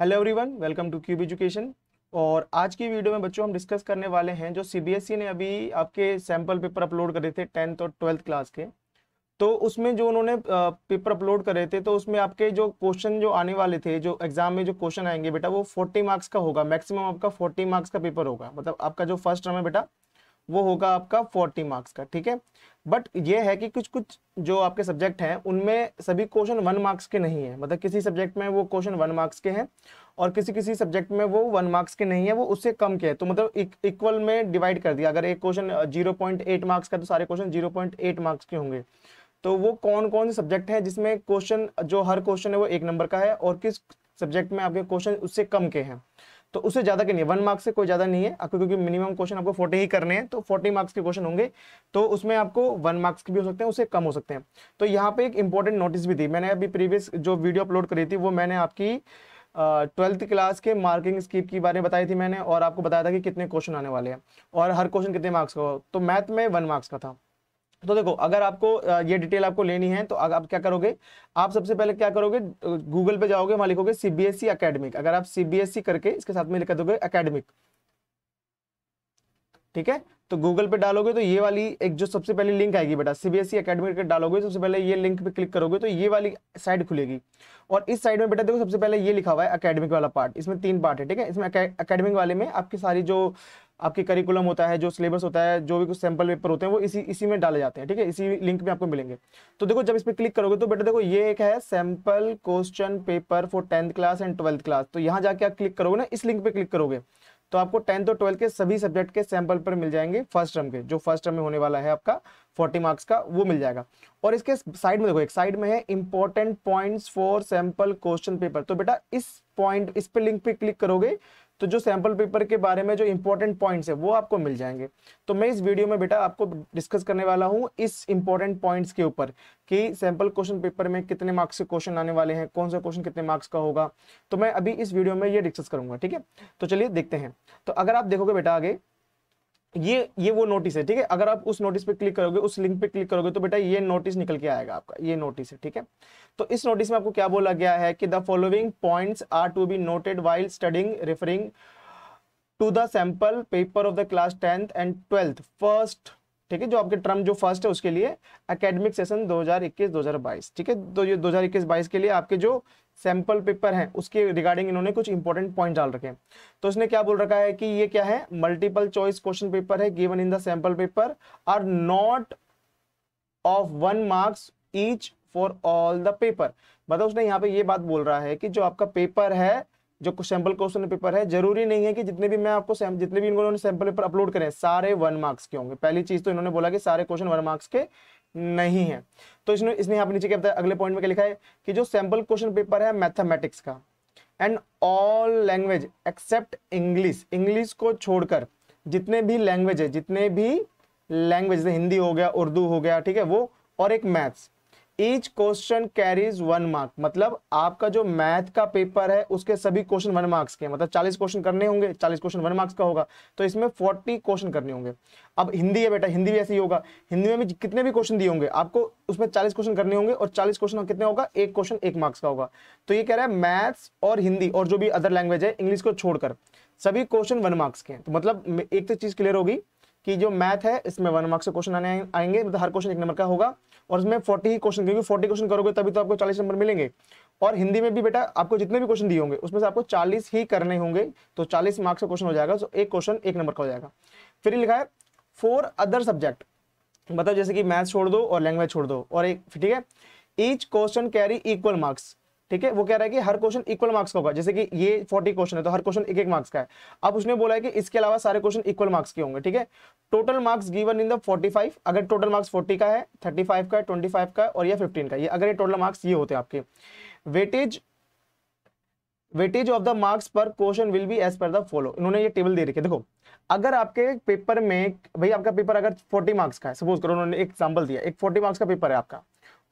hello everyone welcome to Cube education और आज की वीडियो में बच्चों हम डिस्कस करने वाले हैं जो सीबीएसई e ने अभी आपके सैम्पल पेपर अपलोड करे थे टेंथ और ट्वेल्थ क्लास के तो उसमें जो उन्होंने पेपर अपलोड करे थे तो उसमें आपके जो क्वेश्चन जो आने वाले थे जो एग्जाम में जो क्वेश्चन आएंगे बेटा वो फोर्टी मार्क्स का होगा मैक्सिमम आपका फोर्टी मार्क्स का पेपर होगा मतलब आपका जो फर्स्ट टर्म है बेटा वो होगा आपका फोर्टी मार्क्स का ठीक है बट ये है कि कुछ कुछ जो आपके सब्जेक्ट हैं उनमें सभी क्वेश्चन वन मार्क्स के नहीं है मतलब किसी सब्जेक्ट में वो क्वेश्चन वन मार्क्स के हैं और किसी किसी सब्जेक्ट में वो वन मार्क्स के नहीं है वो उससे कम के हैं तो मतलब इक्वल में डिवाइड कर दिया अगर एक question zero point eight marks का तो सारे question zero point eight marks के होंगे तो वो कौन कौन से सब्जेक्ट हैं जिसमें क्वेश्चन जो हर क्वेश्चन है वो एक नंबर का है और किस सब्जेक्ट में आपके क्वेश्चन उससे कम के हैं तो उससे ज्यादा के नहीं वन मार्क्स से कोई ज्यादा नहीं है आपको क्योंकि मिनिमम क्वेश्चन आपको फोर्टी ही करने हैं तो फोर्टी मार्क्स के क्वेश्चन होंगे तो उसमें आपको वन मार्क्स के भी हो सकते हैं उससे कम हो सकते हैं तो यहाँ पे एक इंपॉर्टेंट नोटिस भी थी मैंने अभी प्रीवियस जो वीडियो अपलोड करी थी वो मैंने आपकी ट्वेल्थ uh, क्लास के मार्किंग स्कीप के बारे में बताई थी मैंने और आपको बताया था कि कितने क्वेश्चन आने वाले हैं और हर क्वेश्चन कितने मार्क्स का हो तो मैथ में वन मार्क्स का था तो देखो अगर आपको ये डिटेल आपको लेनी है तो आप क्या करोगे आप सबसे पहले क्या करोगे गूगल पे जाओगे वहां लिखोगे सीबीएसई अकेडमिक e अगर आप सीबीएसई e करके इसके साथ में लिख दोगे अकेडमिक ठीक है तो गूगल पे डालोगे तो ये वाली एक जो सबसे पहले लिंक आएगी बेटा सीबीएसई अकेडमी के डालोगे सबसे पहले ये लिंक पे क्लिक करोगे तो ये वाली साइड खुलेगी और इस साइड में बेटा देखो सबसे पहले ये लिखा हुआ है अकेडमिक वाला पार्ट इसमें तीन पार्ट है ठीक है इसमें अकेडमिक वाले में आपकी सारी जो आपके करिकुलम होता है जो सिलेबस होता है जो भी कुछ सैम्पल पेपर होते हैं वो इसी इसी में डाले जाते हैं ठीक है इसी लिंक में आपको मिलेंगे तो देखो जब इस पर क्लिक करोगे तो बेटा देखो ये एक है sample question paper for tenth class and twelfth class तो यहाँ जाके आप क्लिक करोगे ना इस लिंक पे क्लिक करोगे तो आपको टेंथ और ट्वेल्थ के सभी सब्जेक्ट के सैंपल पर मिल जाएंगे फर्स्ट टर्म के जो फर्स्ट टर्म में होने वाला है आपका फोर्टी मार्क्स का वो मिल जाएगा और इसके साइड में देखो एक साइड में है important points for sample question paper तो बेटा इस पॉइंट इस पे लिंक पे क्लिक करोगे तो जो सैम्पल पेपर के बारे में जो इंपॉर्टेंट पॉइंट्स है वो आपको मिल जाएंगे तो मैं इस वीडियो में बेटा आपको डिस्कस करने वाला हूँ इस इंपॉर्टेंट पॉइंट्स के ऊपर कि सैम्पल क्वेश्चन पेपर में कितने मार्क्स के क्वेश्चन आने वाले हैं कौन सा क्वेश्चन कितने मार्क्स का होगा तो मैं अभी इस वीडियो में ये डिस्कस करूंगा ठीक है तो चलिए देखते हैं तो अगर आप देखोगे बेटा आगे ये ये वो नोटिस है ठीक है अगर आप उस नोटिस पे क्लिक करोगे उस लिंक पे क्लिक करोगे तो बेटा ये नोटिस निकल के आएगा आपका ये नोटिस है ठीक है तो इस नोटिस में आपको क्या बोला गया है कि the following points are to be noted while studying referring to the sample paper of the class tenth and twelfth first ठीक है जो आपके टर्म जो फर्स्ट है उसके लिए एकेडमिक सेशन 2021-2022 ठीक है तो ये 2021-22 के लिए आपके जो सैंपल पेपर हैं उसके रिगार्डिंग इन्होंने कुछ इंपॉर्टेंट पॉइंट डाल रखे हैं तो उसने क्या बोल रखा है कि ये क्या है मल्टीपल चॉइस क्वेश्चन पेपर है given in the sample paper are not of one marks each for all the paper मतलब उसने यहाँ पे ये बात बोल रहा है कि जो आपका पेपर है जो सैंपल क्वेश्चन पेपर है जरूरी नहीं है कि जितने भी मैं आपको जितने भी इन्होंने सैंपल पेपर अपलोड करें सारे वन मार्क्स के होंगे पहली चीज तो इन्होंने बोला कि सारे क्वेश्चन वन मार्क्स के नहीं है तो इसने इसने यहाँ नीचे क्या अगले पॉइंट में क्या लिखा है कि जो सैंपल क्वेश्चन पेपर है मैथमेटिक्स का and all language except English English को छोड़कर जितने भी लैंग्वेज है जितने भी लैंग्वेज हिंदी हो गया उर्दू हो गया ठीक है वो और एक maths each question carries one mark मतलब आपका जो मैथ का पेपर है उसके सभी क्वेश्चन वन मार्क्स के मतलब 40 क्वेश्चन करने होंगे 40 क्वेश्चन वन मार्क्स का होगा तो इसमें 40 क्वेश्चन करने होंगे अब हिंदी है बेटा हिंदी भी ऐसे ही होगा हिंदी में भी कितने भी क्वेश्चन दिए होंगे आपको उसमें 40 क्वेश्चन करने होंगे और 40 क्वेश्चन कितने होगा एक क्वेश्चन एक मार्क्स का होगा तो ये कह रहा है मैथ्स और हिंदी और जो भी अदर लैंग्वेज है इंग्लिश को छोड़कर सभी क्वेश्चन वन मार्क्स के हैं तो मतलब एक तो चीज क्लियर होगी कि जो मैथ है इसमें वन मार्क्स से क्वेश्चन आने आएंगे मतलब हर क्वेश्चन एक नंबर का होगा और इसमें फोर्टी ही क्वेश्चन क्योंकि फोर्टी क्वेश्चन करोगे तभी तो आपको चालीस नंबर मिलेंगे और हिंदी में भी बेटा आपको जितने भी क्वेश्चन दिए होंगे उसमें से आपको चालीस ही करने होंगे तो चालीस मार्क्स का क्वेश्चन हो जाएगा तो एक क्वेश्चन एक नंबर का हो जाएगा फिर लिखा है फोर अदर सब्जेक्ट मतलब जैसे कि मैथ छोड़ दो और लैंग्वेज छोड़ दो और एक ठीक है each question carry equal marks ठीक है वो कह रहा है कि हर क्वेश्चन इक्वल मार्क्स का होगा जैसे कि ये फोर्टी क्वेश्चन है तो हर क्वेश्चन एक एक मार्क्स का है अब उसने बोला है कि इसके अलावा सारे क्वेश्चन इक्वल मार्क्स के होंगे ठीक है total marks given in the 45 अगर टोटल मार्क्स 40 का है 35 का है 25 का है और या 15 का ये अगर ये टोटल मार्क्स ये होते हैं आपके weightage weightage of the marks per question will be as per the follow इन्होंने ये टेबल दे रखी है देखो अगर आपके पेपर में भाई आपका पेपर अगर 40 मार्क्स का है सपोज करो उन्होंने एग्जाम्पल दिया एक 40 मार्क्स का पेपर है आपका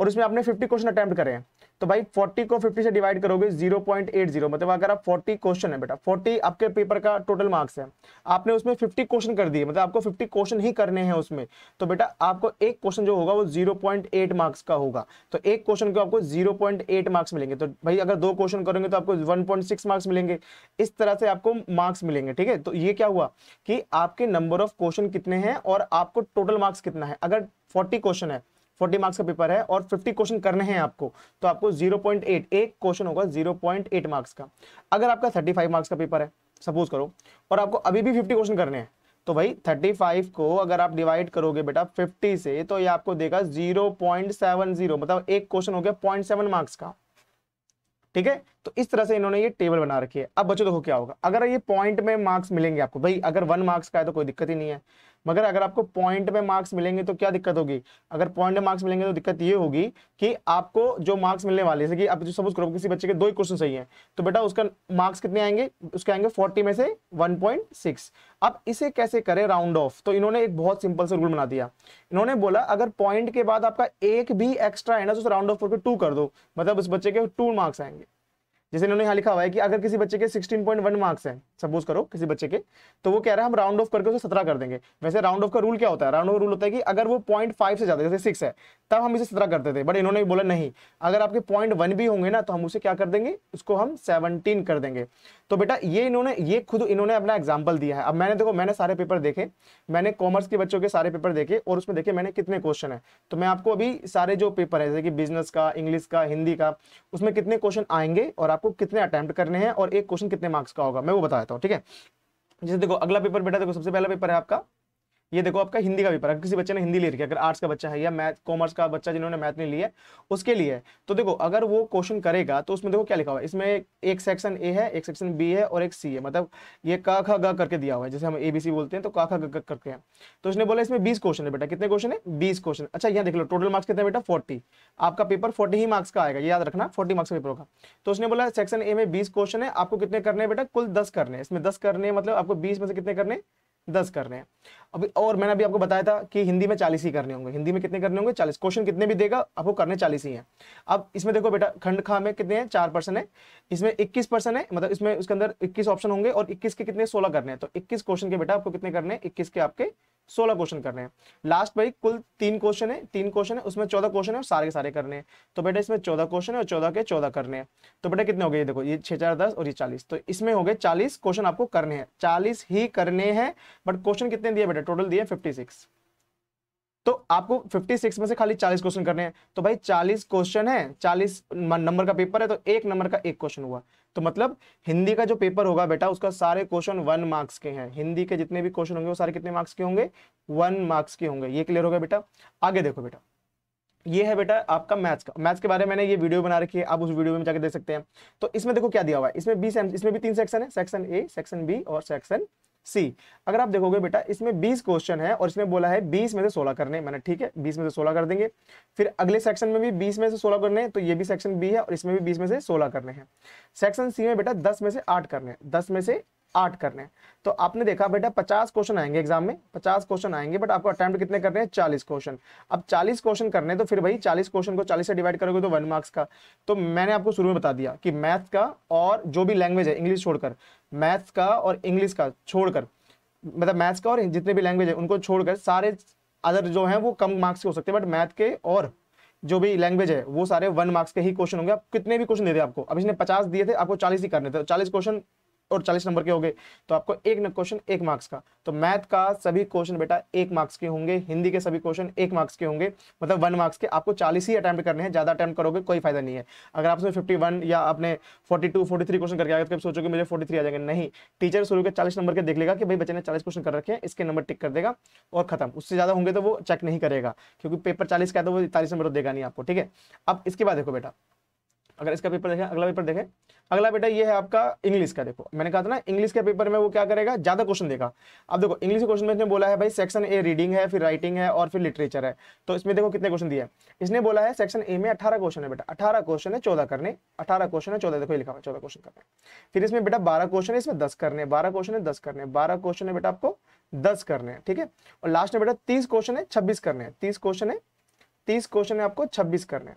और उसमें आपने 50 क्वेश्चन अटैम्प्ट करें तो भाई 40 को 50 से डिवाइड करोगे 0.80 मतलब अगर आप 40 क्वेश्चन है बेटा 40 आपके पेपर का टोटल मार्क्स है आपने उसमें 50 क्वेश्चन कर दिए मतलब आपको 50 क्वेश्चन ही करने हैं उसमें तो बेटा आपको एक क्वेश्चन जो होगा वो 0.8 मार्क्स का होगा तो एक क्वेश्चन को आपको जीरो मार्क्स मिलेंगे तो भाई अगर दो क्वेश्चन करेंगे तो आपको वन मार्क्स मिलेंगे इस तरह से आपको मार्क्स मिलेंगे ठीक है तो ये क्या हुआ कि आपके नंबर ऑफ क्वेश्चन कितने हैं और आपको टोटल मार्क्स कितना है अगर फोर्टी क्वेश्चन है 40 मार्क्स का पेपर है और 50 क्वेश्चन करने हैं आपको तो आपको 0.8 एक क्वेश्चन होगा 0.8 मार्क्स का अगर आपका 35 मार्क्स का पेपर है सपोज करो और आपको अभी भी 50 क्वेश्चन करने हैं तो भाई 35 को अगर आप डिवाइड करोगे बेटा 50 से तो ये आपको देगा 0.70 मतलब एक क्वेश्चन हो गया पॉइंट मार्क्स का ठीक है तो इस तरह से इन्होंने ये टेबल बना रखी है अब बच्चों देखो क्या होगा अगर ये पॉइंट में मार्क्स मिलेंगे आपको भाई अगर वन मार्क्स का है तो कोई दिक्कत ही नहीं है मगर अगर आपको पॉइंट में मार्क्स मिलेंगे तो क्या दिक्कत होगी अगर पॉइंट में मार्क्स मिलेंगे तो दिक्कत ये होगी कि आपको जो मार्क्स मिलने वाले जैसे कि आप जो सपोज करो किसी बच्चे के दो ही क्वेश्चन सही है तो बेटा उसका मार्क्स कितने आएंगे उसके आएंगे फोर्टी में से वन पॉइंट सिक्स अब इसे कैसे करें राउंड ऑफ तो इन्होंने एक बहुत सिंपल से रूल बना दिया इन्होंने बोला अगर पॉइंट के बाद आपका एक भी एक्स्ट्रा है ना तो राउंड ऑफ करके टू कर दो मतलब उस बच्चे के टू मार्क्स आएंगे जैसे इन्होंने यहाँ लिखा हुआ है कि अगर किसी बच्चे के 16.1 मार्क्स हैं सपोज करो किसी बच्चे के तो वो कह रहा है हम राउंड ऑफ करके उसे सत्रह कर देंगे वैसे राउंड ऑफ का रूल क्या होता है राउंड ऑफ रूल होता है कि अगर वो पॉइंट फाइव से ज्यादा जैसे सिक्स है तब हम इसे सत्रह करते थे बट इन्होंने बोला नहीं अगर आपके पॉइंट वन भी होंगे ना तो हम उसे क्या कर देंगे उसको हम सेवनटीन कर देंगे तो बेटा ये इन्होंने ये खुद इन्होंने अपना एग्जाम्पल दिया है अब मैंने देखो मैंने सारे पेपर देखे मैंने कॉमर्स के बच्चों के सारे पेपर देखे और उसमें देखे मैंने कितने क्वेश्चन है तो मैं आपको अभी सारे जो पेपर है जैसे कि बिजनेस का इंग्लिश का हिंदी का उसमें कितने क्वेश्चन आएंगे और आपको आपको कितने अटैम्प्ट करने हैं और एक क्वेश्चन कितने मार्क्स का होगा मैं वो बता देता हूँ ठीक है जैसे देखो अगला पेपर बेटा देखो सबसे पहला पेपर है आपका ये देखो आपका हिंदी का पेपर अगर किसी बच्चे ने हिंदी ले रखी है अगर आर्ट्स का बच्चा है या मैथ कॉमर्स का बच्चा जिन्होंने मैथ नहीं लिया उसके लिए तो देखो अगर वो क्वेश्चन करेगा तो उसमें देखो क्या लिखा हुआ है इसमें एक सेक्शन ए है एक सेक्शन बी है और एक सी है मतलब ये का खा ग करके दिया हुआ है जैसे हम ए बी सी बोलते हैं तो का खा ग करके हैं तो उसने बोला इसमें बीस क्वेश्चन है बेटा कितने क्वेश्चन है बीस क्वेश्चन अच्छा यहाँ देख लो टोटल मार्क्स कितने बेटा फोर्टी आपका पेपर फोर्टी ही मार्क्स का आएगा याद रखना फोर्टी मार्क्स का पेपर होगा तो उसने बोला सेक्शन ए में बीस क्वेश्चन है आपको कितने करने बेटा कुल दस करने इसमें दस करने मतलब आपको बीस में से कितने करने दस करने हैं अभी और मैंने अभी आपको बताया था कि हिंदी में चालीस ही करने होंगे हिंदी में कितने करने होंगे चालीस क्वेश्चन कितने भी देगा आपको करने चालीस ही हैं अब इसमें देखो बेटा खंड खा में कितने हैं चार पर्सन है इसमें इक्कीस पर्सन है मतलब इसमें उसके अंदर इक्कीस ऑप्शन होंगे और इक्कीस के कितने सोलह करने हैं तो इक्कीस क्वेश्चन के बेटा आपको कितने करने हैं इक्कीस के आपके सोलह क्वेश्चन करने हैं लास्ट भाई कुल तीन क्वेश्चन है तीन क्वेश्चन है उसमें चौदह क्वेश्चन है और सारे के सारे करने हैं तो बेटा इसमें चौदह क्वेश्चन है और चौदह के चौदह करने हैं तो बेटा कितने हो गए ये देखो ये छह चार दस और ये चालीस तो इसमें हो गए चालीस क्वेश्चन आपको करने हैं चालीस ही करने हैं बट क्वेश्चन कितने दिए बेटा टोटल दिए 56 तो आपको 56 में से खाली 40 क्वेश्चन करने हैं तो भाई 40 क्वेश्चन है 40 नंबर का पेपर है तो एक नंबर का एक क्वेश्चन हुआ तो मतलब हिंदी का जो पेपर होगा बेटा उसका सारे क्वेश्चन वन मार्क्स के हैं हिंदी के जितने भी क्वेश्चन होंगे वो सारे कितने मार्क्स के होंगे वन मार्क्स के होंगे ये क्लियर होगा बेटा आगे देखो बेटा ये है बेटा आपका मैथ्स का मैथ्स के बारे में मैंने ये वीडियो बना रखी है आप उस वीडियो में जाकर देख सकते हैं तो इसमें देखो क्या दिया हुआ है इसमें बी इसमें भी तीन सेक्शन है सेक्शन ए सेक्शन बी और सेक्शन सी अगर आप देखोगे बेटा इसमें 20 क्वेश्चन है और इसमें बोला है 20 में से 16 करने मैंने ठीक है 20 में से 16 कर देंगे फिर अगले सेक्शन में भी 20 में से 16 करने हैं तो ये भी सेक्शन बी है और इसमें भी 20 में से 16 करने हैं सेक्शन सी में बेटा 10 में से 8 करने हैं 10 में से आठ करने हैं तो आपने देखा बेटा पचास क्वेश्चन आएंगे एग्जाम में पचास क्वेश्चन आएंगे बट आपको अटेम्प्ट कितने करने हैं चालीस क्वेश्चन अब चालीस क्वेश्चन करने तो फिर भाई चालीस क्वेश्चन को चालीस से डिवाइड करोगे तो वन मार्क्स का तो मैंने आपको शुरू में बता दिया कि मैथ का और जो भी लैंग्वेज है इंग्लिश छोड़कर मैथ्स का और इंग्लिश का छोड़कर मतलब मैथ्स का और जितने भी लैंग्वेज है उनको छोड़कर सारे अदर जो है वो कम मार्क्स के हो सकते हैं बट मैथ के और जो भी लैंग्वेज है वो सारे वन मार्क्स के ही क्वेश्चन होंगे आप कितने भी क्वेश्चन दे दे आपको अब इसने पचास दिए थे आपको चालीस ही करने थे तो चालीस क्वेश्चन और चालीस नंबर के हो गए तो आपको एक क्वेश्चन एक मार्क्स का तो मैथ का सभी क्वेश्चन बेटा एक मार्क्स के होंगे हिंदी के सभी क्वेश्चन एक मार्क्स के होंगे मतलब वन मार्क्स के आपको चालीस ही अटैम्प्ट करने हैं ज्यादा अटैम्प्ट करोगे कोई फायदा नहीं है अगर आपसे फिफ्टी वन या आपने forty two forty three question करके आगे तो सोचोगे मुझे फोर्टी थ्री आ जाएंगे नहीं टीचर शुरू के चालीस नंबर के देख लेगा कि भाई बच्चे ने चालीस क्वेश्चन कर रखे हैं इसके नंबर टिक कर देगा और खत्म उससे ज्यादा होंगे तो वो चेक नहीं करेगा क्योंकि पेपर चालीस का है तो वो चालीस नंबर तो देगा नहीं आपको ठीक है अब इसके बाद देखो बेटा अगर इसका पेपर देखें अगला पेपर देखें अगला बेटा ये है आपका इंग्लिश का देखो मैंने कहा था ना इंग्लिश के पेपर में वो क्या करेगा ज्यादा क्वेश्चन देगा अब देखो इंग्लिश के क्वेश्चन में इसने बोला है भाई सेक्शन ए रीडिंग है फिर राइटिंग है और फिर लिटरेचर है तो इसमें देखो कितने क्वेश्चन दिए इसने बोला है सेक्शन ए में अठारह क्वेश्चन है बेटा अठारह क्वेश्चन है चौदह करने अठारह क्वेश्चन है चौदह देखो लिखा हुआ चौदह क्वेश्चन करने फिर इसमें बेटा बारह क्वेश्चन है इसमें दस करने बारह क्वेश्चन है दस करने बारह क्वेश्चन है बेटा आपको दस करने हैं ठीक है और लास्ट में बेटा तीस क्वेश्चन है छब्बीस करने हैं तीस क्वेश्चन है तीस क्वेश्चन है आपको छब्बीस करने हैं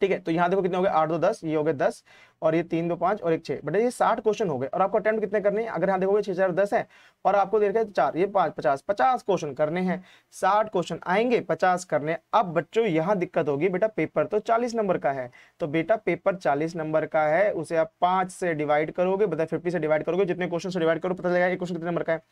ठीक है तो यहाँ देखो कितने हो गए आठ दो दस ये हो गए दस और ये तीन दो पांच और एक छह बेटा ये साठ क्वेश्चन हो गए और आपको अटेम्प्ट कितने करने हैं अगर यहाँ देखोगे छह चार दस है और आपको देखा तो चार ये पांच पचास पचास क्वेश्चन करने हैं साठ क्वेश्चन आएंगे पचास करने अब बच्चों यहाँ दिक्कत होगी बेटा पेपर तो चालीस नंबर का है तो बेटा पेपर चालीस नंबर का है उसे आप पांच से डिवाइड करोगे बताए फिफ्टी से डिवाइड करोगे जितने क्वेश्चन से डिवाइड करो पता लगेगा क्वेश्चन कितने नंबर का है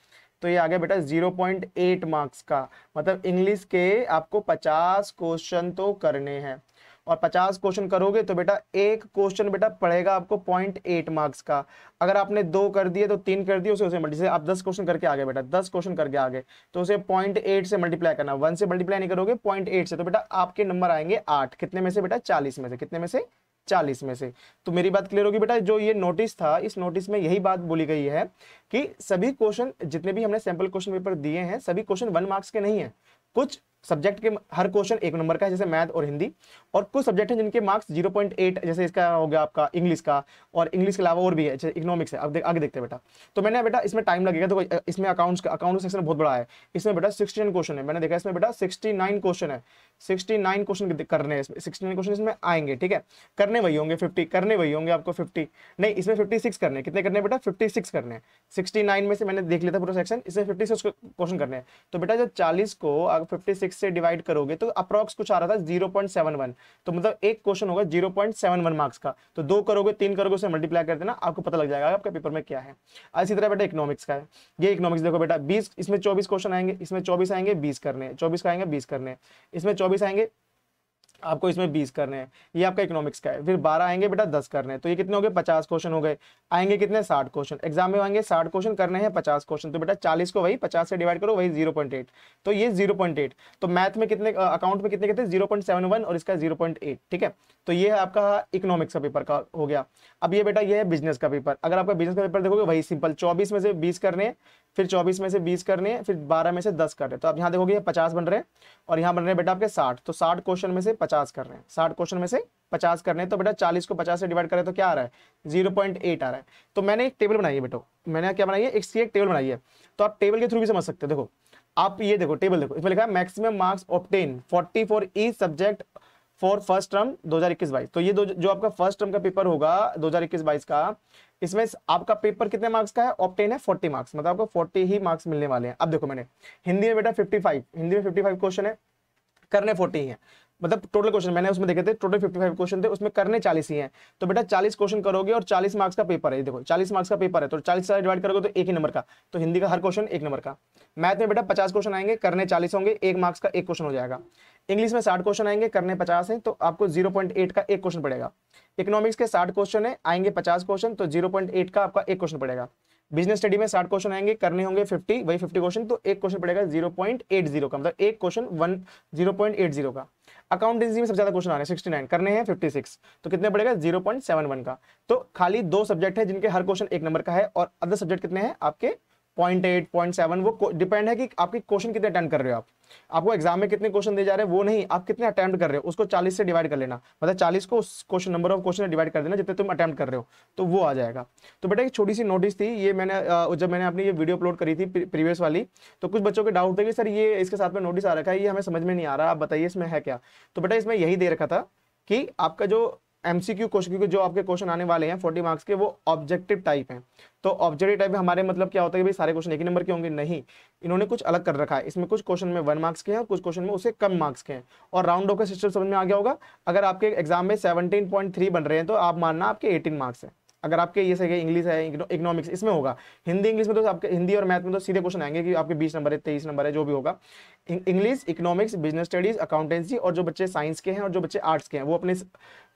तो ये आ गया बेटा 0.8 मार्क्स का मतलब इंग्लिश के आपको 50 क्वेश्चन तो करने हैं और 50 क्वेश्चन करोगे तो बेटा एक क्वेश्चन बेटा पड़ेगा आपको पॉइंट एट मार्क्स का अगर आपने दो कर दिए तो तीन कर दिए उसे उसे से आप 10 क्वेश्चन करके आगे बेटा 10 क्वेश्चन करके आगे तो उसे पॉइंट एट से मल्टीप्लाई करना वन से मल्टीप्लाई नहीं करोगे पॉइंट एट से तो बेटा आपके नंबर आएंगे आठ कितने में से बेटा चालीस में से कितने में से चालीस में से तो मेरी बात क्लियर होगी बेटा जो ये नोटिस था इस नोटिस में यही बात बोली गई है कि सभी क्वेश्चन जितने भी हमने सैंपल क्वेश्चन पेपर दिए हैं सभी क्वेश्चन वन मार्क्स के नहीं है कुछ सब्जेक्ट के हर क्वेश्चन एक नंबर का है जैसे मैथ और हिंदी और कुछ सब्जेक्ट हैं जिनके मार्क्स 0.8 जैसे इसका हो गया आपका इंग्लिश का और इंग्लिश के अलावा और भी है जैसे इकोनॉमिक्स है अब देख, आगे देखते हैं बेटा तो मैंने बेटा इसमें टाइम लगेगा तो इसमें अकाउंट्स का अकाउंट सेक्शन बहुत बड़ा है इसमें बेटा सिक्सटी क्वेश्चन है मैंने देखा इसमें बेटा सिक्सटी क्वेश्चन है सिक्सटी क्वेश्चन करने इसमें सिक्सटी क्वेश्चन इसमें आएंगे ठीक है करने वही होंगे फिफ्टी करने वही होंगे आपको फिफ्टी नहीं इसमें फिफ्टी करने कितने करने बेटा फिफ्टी करने हैं सिक्सटी में से मैंने देख लिया था पूरा सेक्शन इसमें फिफ्टी क्वेश्चन करने हैं तो बेटा जो चालीस को अगर फिफ्टी सिक्स से डिवाइड करोगे तो अप्रॉक्स कुछ आ रहा था जीरो पॉइंट सेवन वन तो मतलब एक क्वेश्चन होगा zero point seven one marks का तो दो करोगे तीन करोगे उसे मल्टीप्लाई कर देना आपको पता लग जाएगा आपका पेपर में क्या है इसी तरह बेटा इकोनॉमिक्स का है ये इकोनॉमिक्स देखो बेटा बीस इसमें चौबीस क्वेश्चन आएंगे इसमें चौबीस आएंगे बीस करने चौबीस का आएंगे बीस करने इसमें चौबीस आएंगे आपको इसमें बीस करने हैं ये आपका इकोनॉमिक्स का है फिर बारह आएंगे बेटा दस करने हैं तो ये कितने हो गए पचास क्वेश्चन हो गए आएंगे कितने साठ क्वेश्चन एग्जाम में आएंगे साठ क्वेश्चन करने हैं पचास क्वेश्चन तो बेटा चालीस को वही पचास से डिवाइड करो वही जीरो पॉइंट एट तो ये जीरो पॉइंट एट तो मैथ में कितने अकाउंट में कितने कितने जीरो पॉइंट सेवन वन और इसका जीरो पॉइंट एट ठीक है तो ये है आपका इकोनॉमिक्स का पेपर का हो गया अब ये बेटा ये है बिजनेस का पेपर अगर आपका बिजनेस का पेपर देखोगे वही सिंपल चौबीस में से बीस करने हैं फिर चौबीस में से बीस करने हैं फिर बारह में से दस कर रहे तो आप यहाँ देखोगे पचास बन रहे हैं और यहाँ बन रहे हैं बेटा आपके साठ तो साठ क्वेश्चन में से पचास कर रहे हैं साठ क्वेश्चन में से पचास करने हैं तो बेटा चालीस को पचास से डिवाइड करें तो क्या आ रहा है जीरो पॉइंट एट आ रहा है तो मैंने एक टेबल बनाई है बेटो मैंने क्या बनाई है इसकी एक टेबल बनाई है तो आप टेबल के थ्रू भी समझ सकते हो देखो आप ये देखो टेबल देखो इसमें लिखा है maximum marks obtain forty for each subject for first term दो हजार इक्कीस बाईस तो ये दो जो आपका फर्स्ट टर्म का पेपर होगा दो हजार इक्कीस बाईस का इसमें आपका पेपर कितने मार्क्स का है ऑप्टेन है फोर्टी मार्क्स मतलब आपको फोर्टी ही मार्क्स मिलने वाले हैं अब देखो मैंने हिंदी में बेटा फाइव हिंदी में फाइव क्वेश्चन है करने फोर्टी ही है मतलब टोटल क्वेश्चन मैंने उसमें देखे थे टोटल 55 क्वेश्चन थे उसमें करने 40 ही हैं तो बेटा 40 क्वेश्चन करोगे और 40 मार्क्स का पेपर है देखो 40 मार्क्स का पेपर है तो 40 से डिवाइड करोगे तो एक ही नंबर का तो हिंदी का हर क्वेश्चन एक नंबर का मैथ में बेटा पचास क्वेश्चन आएंगे करने चालीस होंगे एक मार्क्स का एक क्वेश्चन हो जाएगा इंग्लिश में साठ क्वेश्चन आएंगे करने पचास है तो आपको जीरो का एक क्वेश्चन पड़ेगा इकोनॉमिक्स के साठ क्वेश्चन है आएंगे पचास क्वेश्चन तो जीरो का आपका एक क्वेश्चन पड़ेगा बिजनेस स्टडी में साठ क्वेश्चन आएंगे करने होंगे फिफ्टी वही फिफ्टी क्वेश्चन तो एक क्वेश्चन पड़ेगा जीरो पॉइंट एट जीरो का मतलब एक question one zero point eight zero का अकाउंटेंसी में सबसे ज्यादा क्वेश्चन आ रहे हैं सिक्सटी नाइन करने हैं फिफ्टी सिक्स तो कितने पड़ेगा जीरो पॉइंट सेवन वन का तो खाली दो सब्जेक्ट है जिनके हर क्वेश्चन एक नंबर का है और अदर सब्जेक्ट कितने हैं आपके पॉइंट वो डिपेंड है कि आपके क्वेश्चन कितने कर रहे हो आप आपको एग्जाम में कितने क्वेश्चन जा रहे हैं वो नहीं आप कितने अटेम्प्ट कर रहे हो उसको से डिवाइड कर लेना मतलब को question number of question divide कर देना जितने तुम अटेम्प्ट कर रहे हो तो वो आ जाएगा तो बेटा एक छोटी सी नोटिस थी ये मैंने जब मैंने अपनी ये वीडियो अपलोड करी थी प्रीवियस वाली तो कुछ बच्चों के डाउट थे कि सर ये इसके साथ में नोटिस आ रखा है ये हमें समझ में नहीं आ रहा आप बताइए इसमें है क्या तो बेटा इसमें यही दे रखा था कि आपका जो एमसीक्यू क्वेश्चन क्योंकि जो आपके क्वेश्चन आने वाले हैं फोर्टी मार्क्स के वो ऑब्जेक्टिव टाइप हैं तो ऑब्जेक्टिव टाइप हमारे मतलब क्या होता है कि भाई सारे क्वेश्चन एक ही नंबर के होंगे नहीं इन्होंने कुछ अलग कर रखा है इसमें कुछ क्वेश्चन में वन मार्क्स के हैं और कुछ क्वेश्चन में उसे कम मार्क्स के हैं और राउंड ऑफ का सिस्टम समझ में आ गया होगा अगर आपके एग्जाम में सेवनटीन बन रहे हैं तो आप मानना आपके एटीन मार्क्स हैं अगर आपके ये सही इंग्लिश है इकोनॉमिक्स इसमें होगा हिंदी इंग्लिश में तो आपके हिंदी और मैथ में तो सीधे क्वेश्चन आएंगे कि आपके बीस नंबर है तेईस नंबर है जो भी होगा English economics business studies accountancy और जो बच्चे साइंस के हैं और जो बच्चे आर्ट्स के हैं वो अपने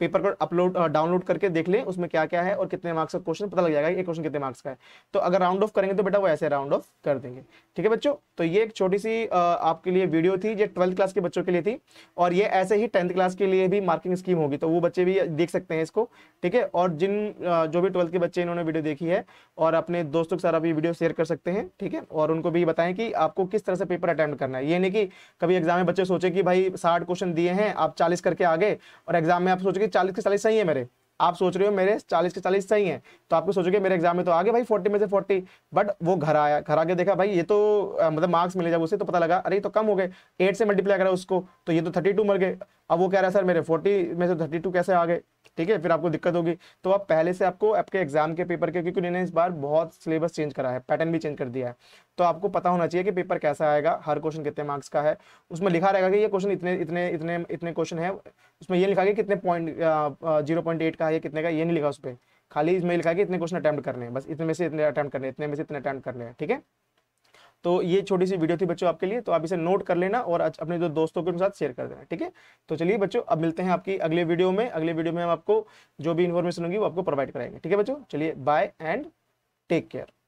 पेपर को अपलोड डाउनलोड करके देख लें उसमें क्या क्या है और कितने मार्क्स का क्वेश्चन पता लग जाएगा ये क्वेश्चन कितने मार्क्स का है तो अगर राउंड ऑफ करेंगे तो बेटा वो ऐसे राउंड ऑफ कर देंगे ठीक है बच्चों तो ये एक छोटी सी आपके लिए वीडियो थी ये ट्वेल्थ क्लास के बच्चों के लिए थी और ये ऐसे ही टेंथ क्लास के लिए भी मार्किंग स्कीम होगी तो वो बच्चे भी देख सकते हैं इसको ठीक है और जिन जो भी ट्वेल्थ के बच्चे इन्होंने वीडियो देखी है और अपने दोस्तों के साथ आप ये वीडियो शेयर कर सकते हैं ठीक है और उनको भी बताएं कि आपको किस तरह से पेपर अटैम्प्ट करना है ये नहीं कि कभी एग्जाम में बच्चे सोचे कि भाई साठ क्वेश्चन दिए हैं आप चालीस करके आगे और एग्जाम में आप सोचे कि चालीस के चालीस सही है मेरे आप सोच रहे हो मेरे चालीस के चालीस सही है तो आपको सोचोगे मेरे एग्जाम में तो आगे भाई फोर्टी में से फोर्टी बट वो घर आया घर आके देखा भाई ये तो मतलब मार्क्स मिले जब उसे तो पता लगा अरे तो कम हो गए एट से मल्टीप्लाई करा उसको तो ये तो थर्टी मर गए अब वो कह रहा है सर मेरे फोर्टी में से थर्टी टू कैसे आ गए ठीक है फिर आपको दिक्कत होगी तो आप पहले से आपको आपके एग्जाम के पेपर के क्योंकि उन्होंने इस बार बहुत सिलेबस चेंज करा है पैटर्न भी चेंज कर दिया है तो आपको पता होना चाहिए कि पेपर कैसा आएगा हर क्वेश्चन कितने मार्क्स का है उसमें लिखा रहेगा कि ये क्वेश्चन इतने इतने इतने इतने क्वेश्चन है उसमें ये लिखा कि कितने पॉइंट जीरो पॉइंट एट का है कितने का ये नहीं लिखा उस पर खाली इसमें लिखा कि इतने क्वेश्चन अटैम्प्ट करने हैं बस इतने में से इतने अटैम्प्ट करने इतने में से इतने अटैम्प्ट करने हैं ठीक है तो ये छोटी सी वीडियो थी बच्चों आपके लिए तो आप इसे नोट कर लेना और अपने जो दोस्तों के साथ शेयर कर देना ठीक है तो चलिए बच्चों अब मिलते हैं आपकी अगले वीडियो में अगले वीडियो में हम आपको जो भी इन्फॉर्मेशन होगी वो आपको प्रोवाइड कराएंगे ठीक है बच्चों चलिए बाय एंड टेक केयर